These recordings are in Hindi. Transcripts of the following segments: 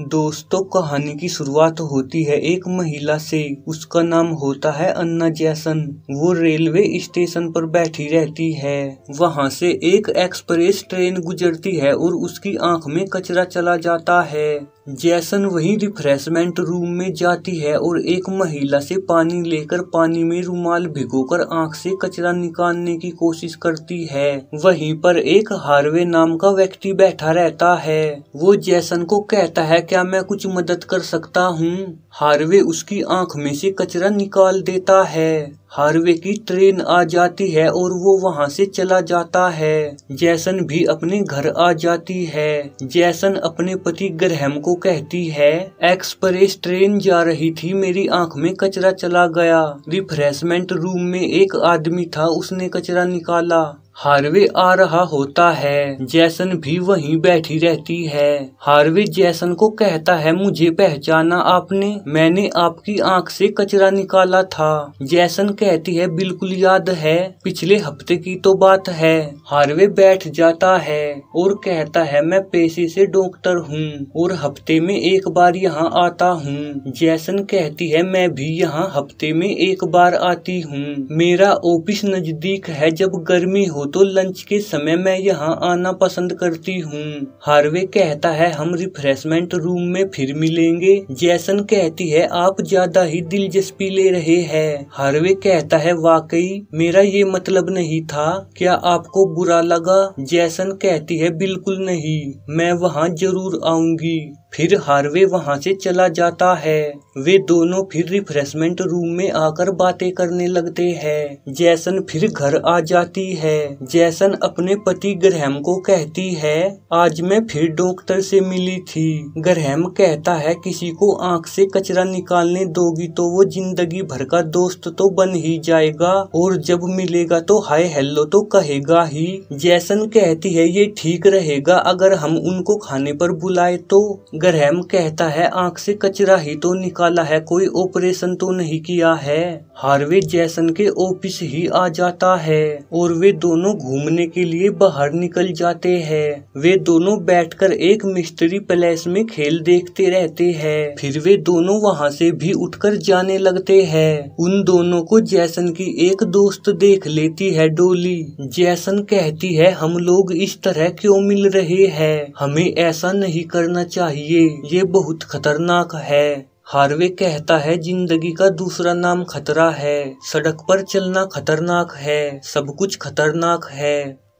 दोस्तों कहानी की शुरुआत होती है एक महिला से उसका नाम होता है अन्ना जैसन वो रेलवे स्टेशन पर बैठी रहती है वहां से एक एक्सप्रेस ट्रेन गुजरती है और उसकी आंख में कचरा चला जाता है जैसन वहीं रिफ्रेशमेंट रूम में जाती है और एक महिला से पानी लेकर पानी में रुमाल भिगोकर आंख से कचरा निकालने की कोशिश करती है वहीं पर एक हार्वे नाम का व्यक्ति बैठा रहता है वो जैसन को कहता है क्या मैं कुछ मदद कर सकता हूँ हार्वे उसकी आंख में से कचरा निकाल देता है हार्वे की ट्रेन आ जाती है और वो वहाँ से चला जाता है जैसन भी अपने घर आ जाती है जैसन अपने पति ग्रहम को कहती है एक्सप्रेस ट्रेन जा रही थी मेरी आंख में कचरा चला गया रिफ्रेशमेंट रूम में एक आदमी था उसने कचरा निकाला हार्वे आ रहा होता है जैसन भी वहीं बैठी रहती है हार्वे जैसन को कहता है मुझे पहचाना आपने मैंने आपकी आंख से कचरा निकाला था जैसन कहती है बिल्कुल याद है पिछले हफ्ते की तो बात है हार्वे बैठ जाता है और कहता है मैं पैसे से डॉक्टर हूँ और हफ्ते में एक बार यहाँ आता हूँ जैसन कहती है मैं भी यहाँ हफ्ते में एक बार आती हूँ मेरा ऑफिस नजदीक है जब गर्मी हो तो लंच के समय मैं यहाँ आना पसंद करती हूँ हार्वे कहता है हम रिफ्रेशमेंट रूम में फिर मिलेंगे जैसन कहती है आप ज्यादा ही दिलचस्पी ले रहे हैं हार्वे कहता है वाकई मेरा ये मतलब नहीं था क्या आपको बुरा लगा जैसन कहती है बिल्कुल नहीं मैं वहाँ जरूर आऊंगी फिर हार्वे वहां से चला जाता है वे दोनों फिर रिफ्रेशमेंट रूम में आकर बातें करने लगते हैं जैसन फिर घर आ जाती है जैसन अपने पति ग्रहम को कहती है आज मैं फिर डॉक्टर से मिली थी ग्रहम कहता है किसी को आंख से कचरा निकालने दोगी तो वो जिंदगी भर का दोस्त तो बन ही जाएगा और जब मिलेगा तो हाय हेलो तो कहेगा ही जैसन कहती है ये ठीक रहेगा अगर हम उनको खाने पर बुलाए तो ग्रहम कहता है आंख से कचरा ही तो निकाला है कोई ऑपरेशन तो नहीं किया है हार्वे जैसन के ऑफिस ही आ जाता है और वे दोनों घूमने के लिए बाहर निकल जाते हैं वे दोनों बैठकर एक मिस्ट्री पैलेस में खेल देखते रहते हैं फिर वे दोनों वहाँ से भी उठकर जाने लगते हैं उन दोनों को जैसन की एक दोस्त देख लेती है डोली जैसन कहती है हम लोग इस तरह क्यों मिल रहे हैं हमें ऐसा नहीं करना चाहिए लिए ये बहुत खतरनाक है हार्वे कहता है जिंदगी का दूसरा नाम खतरा है सड़क पर चलना खतरनाक है सब कुछ खतरनाक है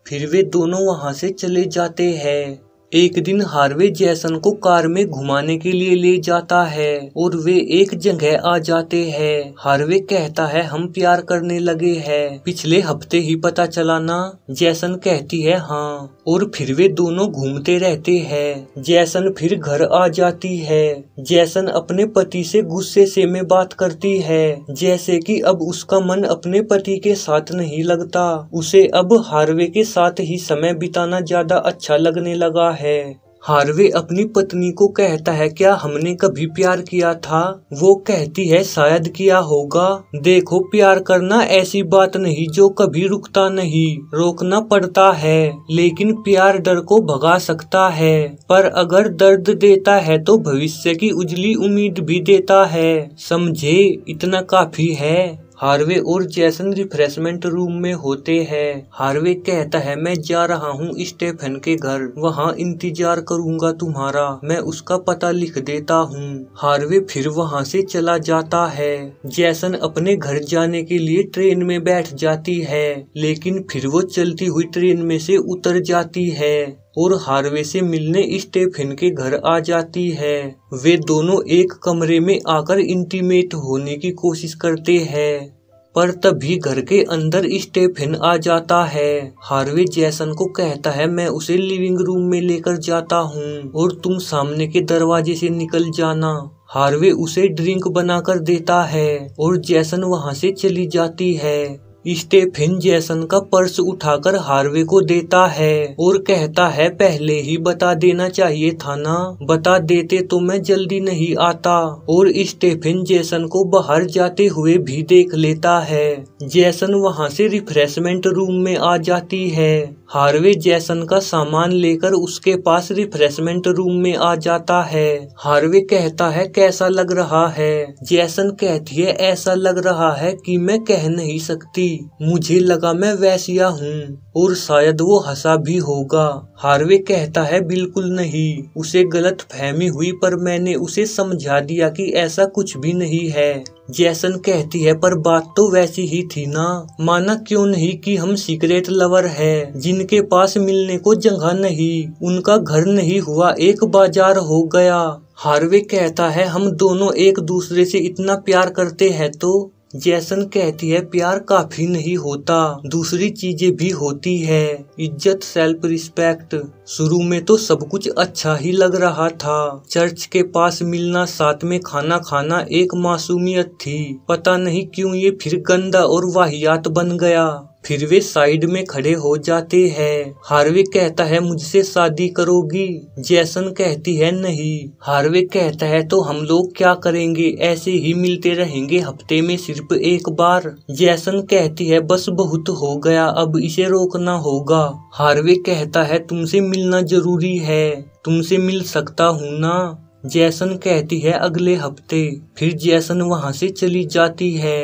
फिर वे दोनों वहां से चले जाते हैं एक दिन हार्वे जैसन को कार में घुमाने के लिए ले जाता है और वे एक जगह आ जाते हैं हार्वे कहता है हम प्यार करने लगे हैं पिछले हफ्ते ही पता चला ना जैसन कहती है हाँ और फिर वे दोनों घूमते रहते हैं जैसन फिर घर आ जाती है जैसन अपने पति से गुस्से से में बात करती है जैसे कि अब उसका मन अपने पति के साथ नहीं लगता उसे अब हार्वे के साथ ही समय बिताना ज्यादा अच्छा लगने लगा है है हार्वे अपनी पत्नी को कहता है क्या हमने कभी प्यार किया था वो कहती है शायद किया होगा देखो प्यार करना ऐसी बात नहीं जो कभी रुकता नहीं रोकना पड़ता है लेकिन प्यार डर को भगा सकता है पर अगर दर्द देता है तो भविष्य की उजली उम्मीद भी देता है समझे इतना काफी है हार्वे और जैसन रिफ्रेशमेंट रूम में होते हैं हार्वे कहता है मैं जा रहा हूँ स्टेफन के घर वहाँ इंतजार करूँगा तुम्हारा मैं उसका पता लिख देता हूँ हार्वे फिर वहाँ से चला जाता है जैसन अपने घर जाने के लिए ट्रेन में बैठ जाती है लेकिन फिर वो चलती हुई ट्रेन में से उतर जाती है और हार्वे से मिलने स्टेफिन के घर आ जाती है वे दोनों एक कमरे में आकर इंटीमेट होने की कोशिश करते हैं पर तभी घर के अंदर स्टेफिन आ जाता है हार्वे जैसन को कहता है मैं उसे लिविंग रूम में लेकर जाता हूँ और तुम सामने के दरवाजे से निकल जाना हार्वे उसे ड्रिंक बनाकर देता है और जैसन वहाँ से चली जाती है स्टेफिन जैसन का पर्स उठाकर हार्वे को देता है और कहता है पहले ही बता देना चाहिए था ना बता देते तो मैं जल्दी नहीं आता और स्टेफिन जैसन को बाहर जाते हुए भी देख लेता है जैसन वहां से रिफ्रेशमेंट रूम में आ जाती है हार्वे जैसन का सामान लेकर उसके पास रिफ्रेशमेंट रूम में आ जाता है हार्वे कहता है कैसा लग रहा है जैसन कहती है ऐसा लग रहा है कि मैं कह नहीं सकती मुझे लगा मैं वैसिया हूँ और शायद वो हंसा भी होगा हार्वे कहता है बिल्कुल नहीं उसे गलत फहमी हुई पर मैंने उसे समझा दिया कि ऐसा कुछ भी नहीं है जैसन कहती है पर बात तो वैसी ही थी ना माना क्यों नहीं कि हम सीक्रेट लवर हैं जिनके पास मिलने को जगह नहीं उनका घर नहीं हुआ एक बाजार हो गया हार्वे कहता है हम दोनों एक दूसरे से इतना प्यार करते हैं तो जैसन कहती है प्यार काफी नहीं होता दूसरी चीजें भी होती है इज्जत सेल्फ रिस्पेक्ट शुरू में तो सब कुछ अच्छा ही लग रहा था चर्च के पास मिलना साथ में खाना खाना एक मासूमियत थी पता नहीं क्यों ये फिर गंदा और वाहियात बन गया फिर वे साइड में खड़े हो जाते हैं हार्विक कहता है मुझसे शादी करोगी जैसन कहती है नहीं हार्विक कहता है तो हम लोग क्या करेंगे ऐसे ही मिलते रहेंगे हफ्ते में सिर्फ एक बार जैसन कहती है बस बहुत हो गया अब इसे रोकना होगा हार्विक कहता है तुमसे मिलना जरूरी है तुमसे मिल सकता हूँ ना जैसन कहती है अगले हफ्ते फिर जैसन वहाँ से चली जाती है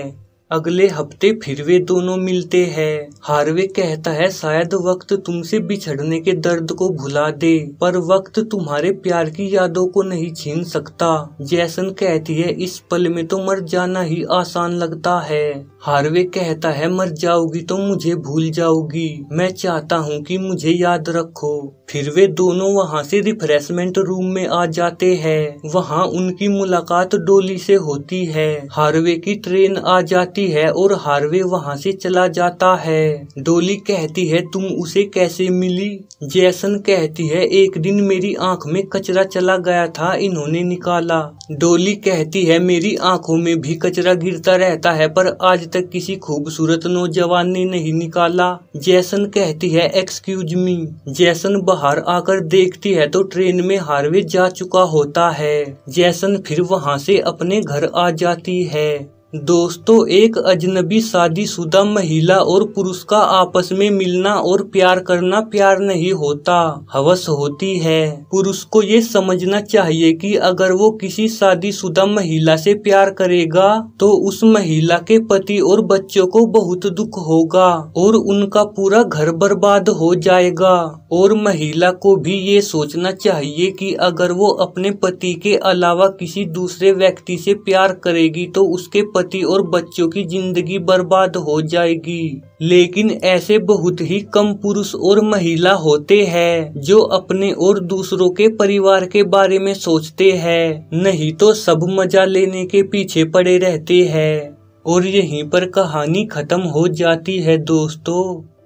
अगले हफ्ते फिर वे दोनों मिलते हैं हार्वे कहता है शायद वक्त तुमसे बिछड़ने के दर्द को भुला दे पर वक्त तुम्हारे प्यार की यादों को नहीं छीन सकता जैसन कहती है इस पल में तो मर जाना ही आसान लगता है हार्वे कहता है मर जाओगी तो मुझे भूल जाओगी मैं चाहता हूँ कि मुझे याद रखो फिर वे दोनों वहाँ से रिफ्रेशमेंट रूम में आ जाते हैं वहाँ उनकी मुलाकात डोली से होती है हार्वे की ट्रेन आ जाती जाती है और हार्वे वहां से चला जाता है डोली कहती है तुम उसे कैसे मिली जैसन कहती है एक दिन मेरी आंख में कचरा चला गया था इन्होंने निकाला डोली कहती है मेरी आंखों में भी कचरा गिरता रहता है पर आज तक किसी खूबसूरत नौजवान ने नहीं निकाला जैसन कहती है एक्सक्यूज मी जैसन बाहर आकर देखती है तो ट्रेन में हार्वे जा चुका होता है जैसन फिर वहां से अपने घर आ जाती है दोस्तों एक अजनबी शादीशुदा महिला और पुरुष का आपस में मिलना और प्यार करना प्यार नहीं होता हवस होती है पुरुष को ये समझना चाहिए कि अगर वो किसी शादीशुदा महिला से प्यार करेगा तो उस महिला के पति और बच्चों को बहुत दुख होगा और उनका पूरा घर बर्बाद हो जाएगा और महिला को भी ये सोचना चाहिए कि अगर वो अपने पति के अलावा किसी दूसरे व्यक्ति से प्यार करेगी तो उसके पति और बच्चों की जिंदगी बर्बाद हो जाएगी लेकिन ऐसे बहुत ही कम पुरुष और महिला होते हैं जो अपने और दूसरों के परिवार के बारे में सोचते हैं नहीं तो सब मजा लेने के पीछे पड़े रहते हैं और यहीं पर कहानी खत्म हो जाती है दोस्तों